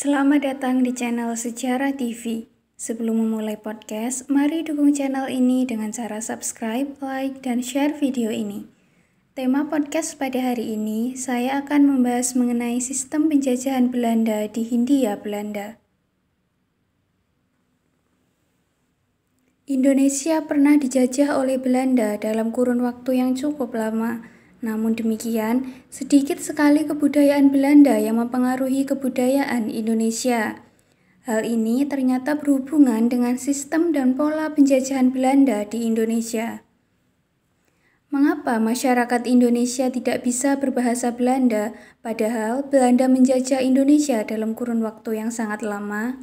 Selamat datang di channel Sejarah TV. Sebelum memulai podcast, mari dukung channel ini dengan cara subscribe, like, dan share video ini. Tema podcast pada hari ini, saya akan membahas mengenai sistem penjajahan Belanda di Hindia Belanda. Indonesia pernah dijajah oleh Belanda dalam kurun waktu yang cukup lama, namun demikian, sedikit sekali kebudayaan Belanda yang mempengaruhi kebudayaan Indonesia. Hal ini ternyata berhubungan dengan sistem dan pola penjajahan Belanda di Indonesia. Mengapa masyarakat Indonesia tidak bisa berbahasa Belanda, padahal Belanda menjajah Indonesia dalam kurun waktu yang sangat lama?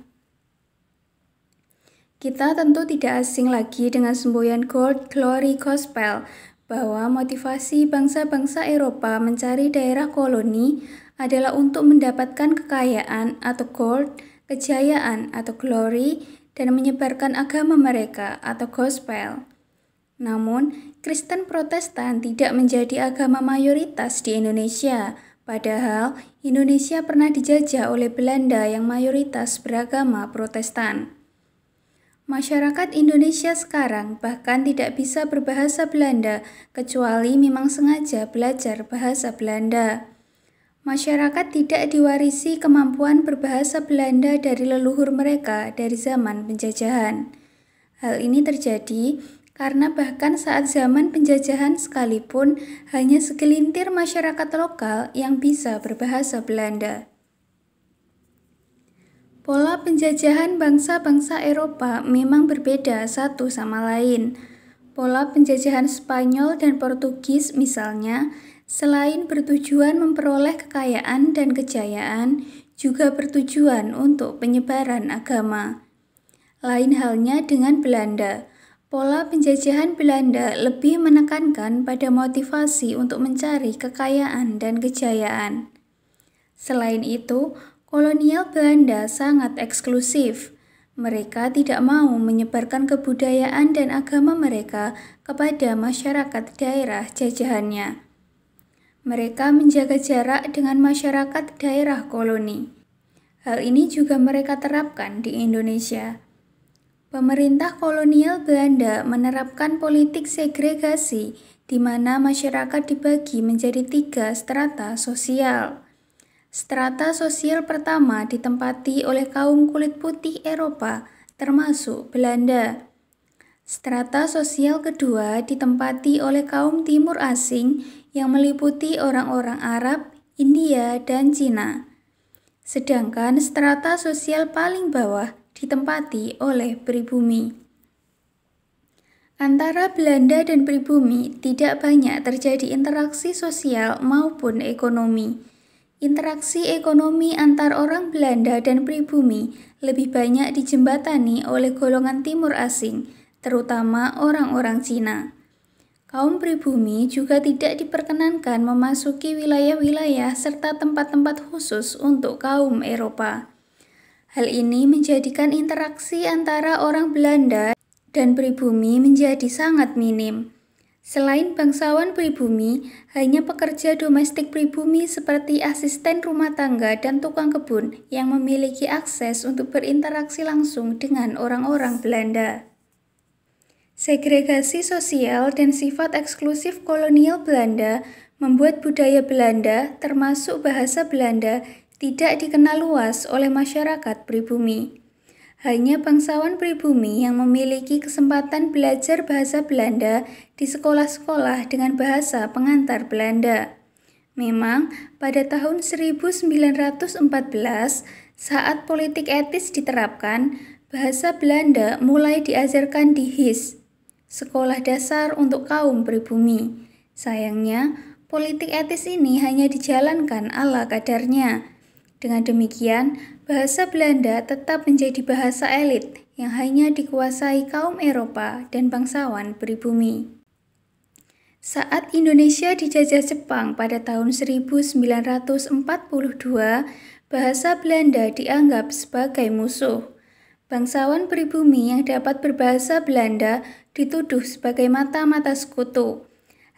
Kita tentu tidak asing lagi dengan semboyan Gold Glory Gospel, bahwa motivasi bangsa-bangsa Eropa mencari daerah koloni adalah untuk mendapatkan kekayaan atau gold, kejayaan atau glory, dan menyebarkan agama mereka atau gospel. Namun, Kristen Protestan tidak menjadi agama mayoritas di Indonesia, padahal Indonesia pernah dijajah oleh Belanda yang mayoritas beragama Protestan. Masyarakat Indonesia sekarang bahkan tidak bisa berbahasa Belanda kecuali memang sengaja belajar bahasa Belanda. Masyarakat tidak diwarisi kemampuan berbahasa Belanda dari leluhur mereka dari zaman penjajahan. Hal ini terjadi karena bahkan saat zaman penjajahan sekalipun hanya segelintir masyarakat lokal yang bisa berbahasa Belanda. Pola penjajahan bangsa-bangsa Eropa memang berbeda satu sama lain. Pola penjajahan Spanyol dan Portugis misalnya, selain bertujuan memperoleh kekayaan dan kejayaan, juga bertujuan untuk penyebaran agama. Lain halnya dengan Belanda. Pola penjajahan Belanda lebih menekankan pada motivasi untuk mencari kekayaan dan kejayaan. Selain itu, kolonial Belanda sangat eksklusif. Mereka tidak mau menyebarkan kebudayaan dan agama mereka kepada masyarakat daerah jajahannya. Mereka menjaga jarak dengan masyarakat daerah koloni. Hal ini juga mereka terapkan di Indonesia. Pemerintah kolonial Belanda menerapkan politik segregasi, di mana masyarakat dibagi menjadi tiga strata sosial. Strata sosial pertama ditempati oleh kaum kulit putih Eropa, termasuk Belanda. Strata sosial kedua ditempati oleh kaum timur asing yang meliputi orang-orang Arab, India, dan Cina. Sedangkan strata sosial paling bawah ditempati oleh pribumi. Antara Belanda dan pribumi tidak banyak terjadi interaksi sosial maupun ekonomi Interaksi ekonomi antar orang Belanda dan pribumi lebih banyak dijembatani oleh golongan timur asing, terutama orang-orang Cina. Kaum pribumi juga tidak diperkenankan memasuki wilayah-wilayah serta tempat-tempat khusus untuk kaum Eropa. Hal ini menjadikan interaksi antara orang Belanda dan pribumi menjadi sangat minim. Selain bangsawan pribumi, hanya pekerja domestik pribumi seperti asisten rumah tangga dan tukang kebun yang memiliki akses untuk berinteraksi langsung dengan orang-orang Belanda. Segregasi sosial dan sifat eksklusif kolonial Belanda membuat budaya Belanda, termasuk bahasa Belanda, tidak dikenal luas oleh masyarakat pribumi. Hanya bangsawan pribumi yang memiliki kesempatan belajar bahasa Belanda di sekolah-sekolah dengan bahasa pengantar Belanda. Memang, pada tahun 1914, saat politik etis diterapkan, bahasa Belanda mulai diajarkan di HIS, Sekolah Dasar untuk Kaum Pribumi. Sayangnya, politik etis ini hanya dijalankan ala kadarnya. Dengan demikian, Bahasa Belanda tetap menjadi bahasa elit yang hanya dikuasai kaum Eropa dan bangsawan pribumi. Saat Indonesia dijajah Jepang pada tahun 1942, bahasa Belanda dianggap sebagai musuh. Bangsawan pribumi yang dapat berbahasa Belanda dituduh sebagai mata-mata sekutu.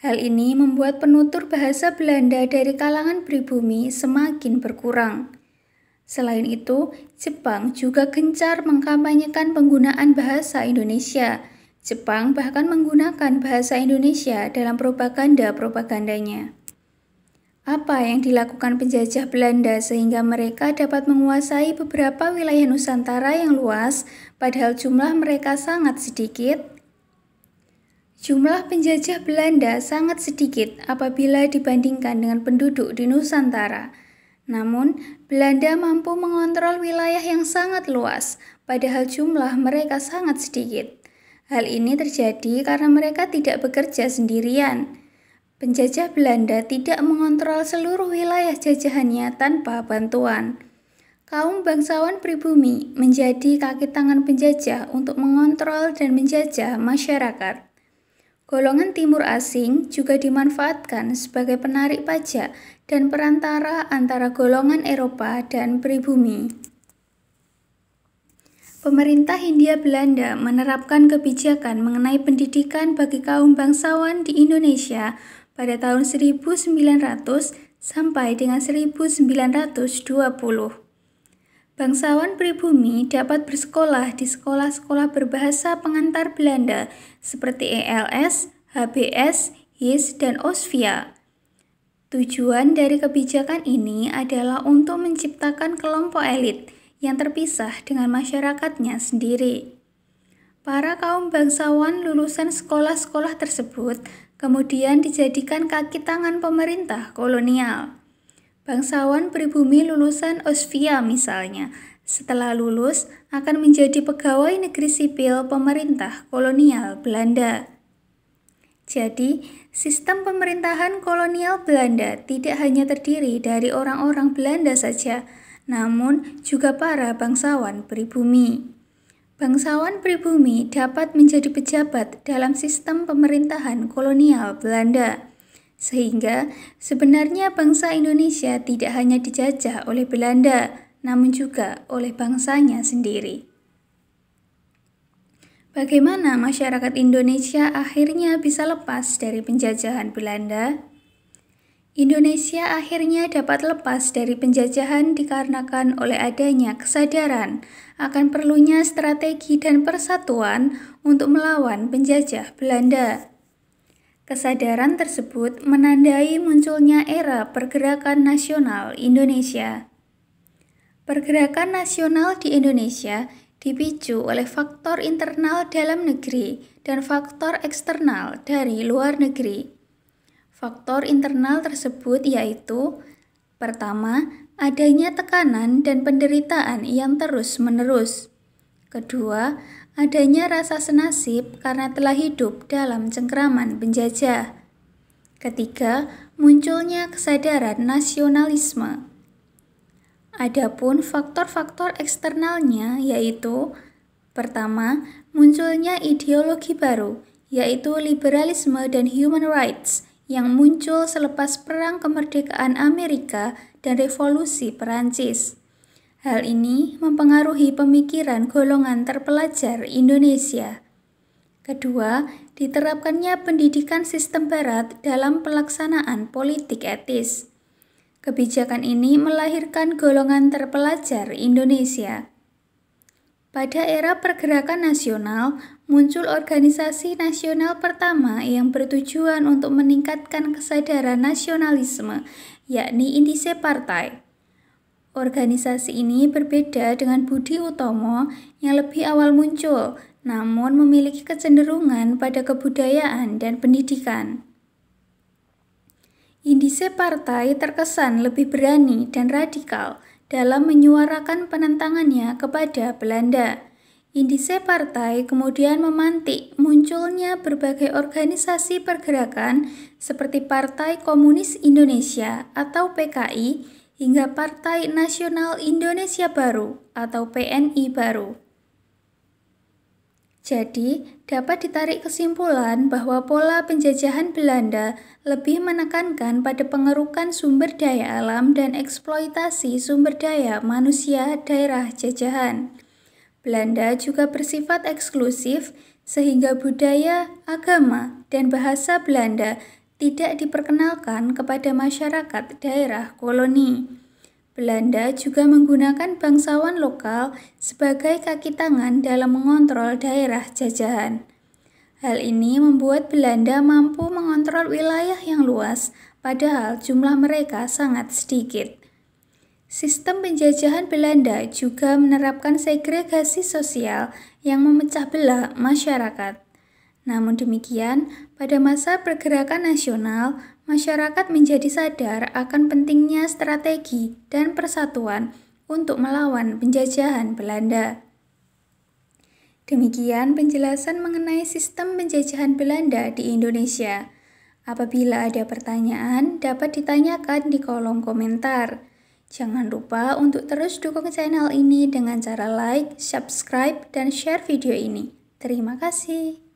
Hal ini membuat penutur bahasa Belanda dari kalangan pribumi semakin berkurang. Selain itu, Jepang juga gencar mengkampanyekan penggunaan bahasa Indonesia. Jepang bahkan menggunakan bahasa Indonesia dalam propaganda-propagandanya. Apa yang dilakukan penjajah Belanda sehingga mereka dapat menguasai beberapa wilayah Nusantara yang luas, padahal jumlah mereka sangat sedikit? Jumlah penjajah Belanda sangat sedikit apabila dibandingkan dengan penduduk di Nusantara. Namun, Belanda mampu mengontrol wilayah yang sangat luas, padahal jumlah mereka sangat sedikit. Hal ini terjadi karena mereka tidak bekerja sendirian. Penjajah Belanda tidak mengontrol seluruh wilayah jajahannya tanpa bantuan. Kaum bangsawan pribumi menjadi kaki tangan penjajah untuk mengontrol dan menjajah masyarakat. Golongan timur asing juga dimanfaatkan sebagai penarik pajak dan perantara antara golongan Eropa dan pribumi. Pemerintah Hindia Belanda menerapkan kebijakan mengenai pendidikan bagi kaum bangsawan di Indonesia pada tahun 1900 sampai dengan 1920. Bangsawan pribumi dapat bersekolah di sekolah-sekolah berbahasa pengantar Belanda seperti ELS, HBS, HIS, e dan OSVIA. Tujuan dari kebijakan ini adalah untuk menciptakan kelompok elit yang terpisah dengan masyarakatnya sendiri. Para kaum bangsawan lulusan sekolah-sekolah tersebut kemudian dijadikan kaki tangan pemerintah kolonial. Bangsawan pribumi lulusan Osvia misalnya, setelah lulus akan menjadi pegawai negeri sipil pemerintah kolonial Belanda. Jadi, sistem pemerintahan kolonial Belanda tidak hanya terdiri dari orang-orang Belanda saja, namun juga para bangsawan pribumi. Bangsawan pribumi dapat menjadi pejabat dalam sistem pemerintahan kolonial Belanda. Sehingga sebenarnya bangsa Indonesia tidak hanya dijajah oleh Belanda, namun juga oleh bangsanya sendiri. Bagaimana masyarakat Indonesia akhirnya bisa lepas dari penjajahan Belanda? Indonesia akhirnya dapat lepas dari penjajahan dikarenakan oleh adanya kesadaran akan perlunya strategi dan persatuan untuk melawan penjajah Belanda. Kesadaran tersebut menandai munculnya era pergerakan nasional Indonesia. Pergerakan nasional di Indonesia dipicu oleh faktor internal dalam negeri dan faktor eksternal dari luar negeri. Faktor internal tersebut yaitu pertama, adanya tekanan dan penderitaan yang terus-menerus. Kedua, adanya rasa senasib karena telah hidup dalam cengkeraman penjajah. Ketiga, munculnya kesadaran nasionalisme. Adapun faktor-faktor eksternalnya yaitu pertama, munculnya ideologi baru yaitu liberalisme dan human rights yang muncul selepas perang kemerdekaan Amerika dan revolusi Perancis. Hal ini mempengaruhi pemikiran golongan terpelajar Indonesia. Kedua, diterapkannya pendidikan sistem Barat dalam pelaksanaan politik etis. Kebijakan ini melahirkan golongan terpelajar Indonesia. Pada era pergerakan nasional, muncul organisasi nasional pertama yang bertujuan untuk meningkatkan kesadaran nasionalisme, yakni Indise Partai. Organisasi ini berbeda dengan Budi Utomo yang lebih awal muncul, namun memiliki kecenderungan pada kebudayaan dan pendidikan. Indise partai terkesan lebih berani dan radikal dalam menyuarakan penentangannya kepada Belanda. Indise partai kemudian memantik munculnya berbagai organisasi pergerakan seperti Partai Komunis Indonesia atau PKI hingga Partai Nasional Indonesia Baru atau PNI Baru. Jadi, dapat ditarik kesimpulan bahwa pola penjajahan Belanda lebih menekankan pada pengerukan sumber daya alam dan eksploitasi sumber daya manusia daerah jajahan. Belanda juga bersifat eksklusif, sehingga budaya, agama, dan bahasa Belanda tidak diperkenalkan kepada masyarakat daerah koloni. Belanda juga menggunakan bangsawan lokal sebagai kaki tangan dalam mengontrol daerah jajahan. Hal ini membuat Belanda mampu mengontrol wilayah yang luas, padahal jumlah mereka sangat sedikit. Sistem penjajahan Belanda juga menerapkan segregasi sosial yang memecah belah masyarakat. Namun demikian, pada masa pergerakan nasional, masyarakat menjadi sadar akan pentingnya strategi dan persatuan untuk melawan penjajahan Belanda. Demikian penjelasan mengenai sistem penjajahan Belanda di Indonesia. Apabila ada pertanyaan, dapat ditanyakan di kolom komentar. Jangan lupa untuk terus dukung channel ini dengan cara like, subscribe, dan share video ini. Terima kasih.